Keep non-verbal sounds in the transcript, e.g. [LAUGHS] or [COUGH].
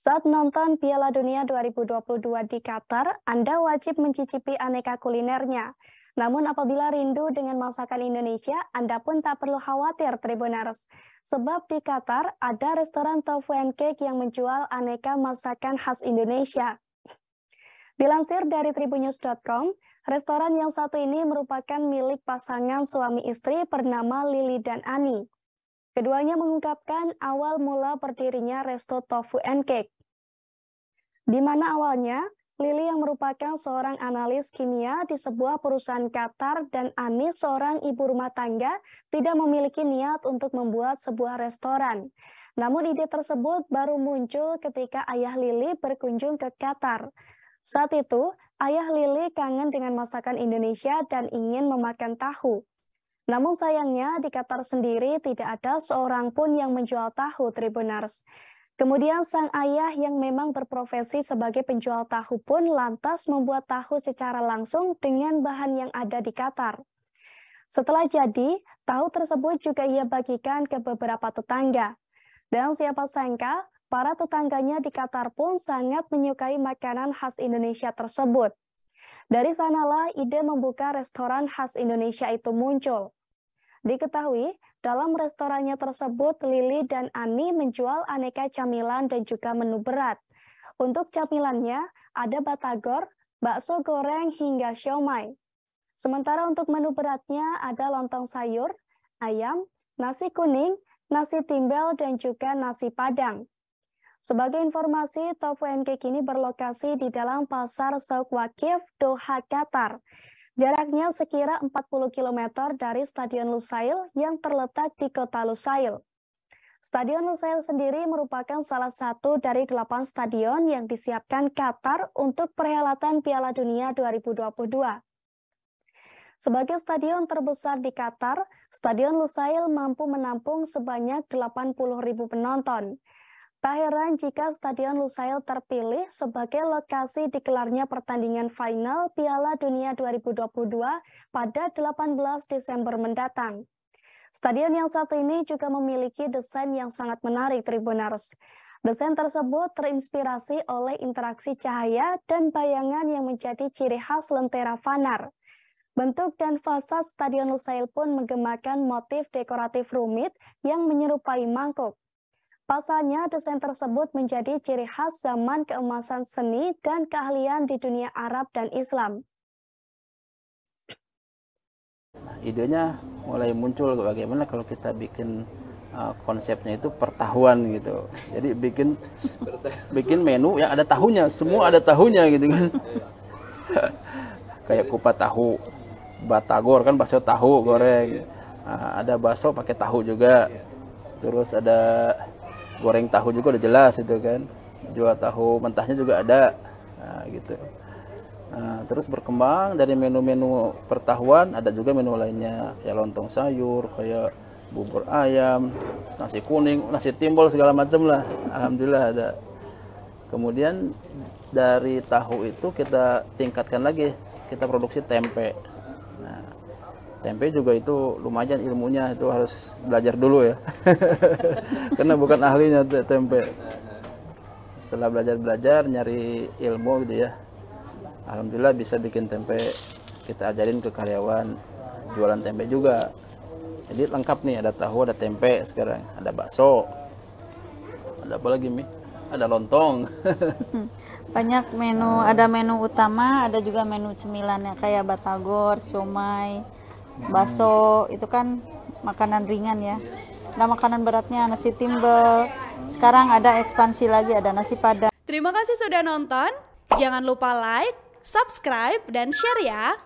Saat nonton Piala Dunia 2022 di Qatar, Anda wajib mencicipi aneka kulinernya. Namun apabila rindu dengan masakan Indonesia, Anda pun tak perlu khawatir Tribunars. Sebab di Qatar ada restoran tofu and cake yang menjual aneka masakan khas Indonesia. Dilansir dari tribunews.com, restoran yang satu ini merupakan milik pasangan suami istri bernama Lili dan Ani. Keduanya mengungkapkan awal mula berdirinya Resto Tofu and Cake, di mana awalnya Lili yang merupakan seorang analis kimia di sebuah perusahaan Qatar dan Anis seorang ibu rumah tangga tidak memiliki niat untuk membuat sebuah restoran. Namun ide tersebut baru muncul ketika ayah Lili berkunjung ke Qatar. Saat itu, ayah Lili kangen dengan masakan Indonesia dan ingin memakan tahu. Namun sayangnya di Qatar sendiri tidak ada seorang pun yang menjual tahu Tribunars. Kemudian sang ayah yang memang berprofesi sebagai penjual tahu pun lantas membuat tahu secara langsung dengan bahan yang ada di Qatar. Setelah jadi, tahu tersebut juga ia bagikan ke beberapa tetangga. Dan siapa sangka, para tetangganya di Qatar pun sangat menyukai makanan khas Indonesia tersebut. Dari sanalah ide membuka restoran khas Indonesia itu muncul. Diketahui, dalam restorannya tersebut, Lili dan Ani menjual aneka camilan dan juga menu berat. Untuk camilannya, ada batagor, bakso goreng, hingga siomay. Sementara untuk menu beratnya ada lontong sayur, ayam, nasi kuning, nasi timbel, dan juga nasi padang. Sebagai informasi, Top WNK kini berlokasi di dalam pasar Sok Wakif, Doha, Qatar. Jaraknya sekira 40 km dari Stadion Lusail yang terletak di kota Lusail. Stadion Lusail sendiri merupakan salah satu dari delapan stadion yang disiapkan Qatar untuk perhelatan Piala Dunia 2022. Sebagai stadion terbesar di Qatar, Stadion Lusail mampu menampung sebanyak 80.000 ribu penonton. Tak heran jika Stadion Lusail terpilih sebagai lokasi dikelarnya pertandingan final Piala Dunia 2022 pada 18 Desember mendatang. Stadion yang satu ini juga memiliki desain yang sangat menarik Tribunars. Desain tersebut terinspirasi oleh interaksi cahaya dan bayangan yang menjadi ciri khas lentera fanar. Bentuk dan fasad Stadion Lusail pun menggemakan motif dekoratif rumit yang menyerupai mangkuk. Pasalnya, desain tersebut menjadi ciri khas zaman keemasan seni dan keahlian di dunia Arab dan Islam. Nah, idenya mulai muncul bagaimana kalau kita bikin uh, konsepnya itu pertahuan gitu. Jadi bikin [LAUGHS] bikin menu yang ada tahunya, semua ada tahunya gitu kan. [LAUGHS] Kayak kupat tahu, batagor kan bakso tahu goreng. Uh, ada bakso pakai tahu juga. Iya. Terus ada goreng tahu juga udah jelas itu kan jual tahu mentahnya juga ada nah, gitu nah, terus berkembang dari menu-menu pertahuan ada juga menu lainnya ya lontong sayur kayak bubur ayam nasi kuning nasi timbul segala macam lah alhamdulillah ada kemudian dari tahu itu kita tingkatkan lagi kita produksi tempe nah Tempe juga itu lumayan ilmunya itu harus belajar dulu ya. [LAUGHS] Karena bukan ahlinya tempe. Setelah belajar-belajar nyari ilmu gitu ya. Alhamdulillah bisa bikin tempe kita ajarin ke karyawan jualan tempe juga. Jadi lengkap nih ada tahu, ada tempe sekarang, ada bakso. Ada apa lagi, Mi? Ada lontong. [LAUGHS] Banyak menu, ada menu utama, ada juga menu cemilannya kayak batagor, siomay bakso itu kan makanan ringan ya nah makanan beratnya nasi timbel sekarang ada ekspansi lagi ada nasi padang terima kasih sudah nonton jangan lupa like subscribe dan share ya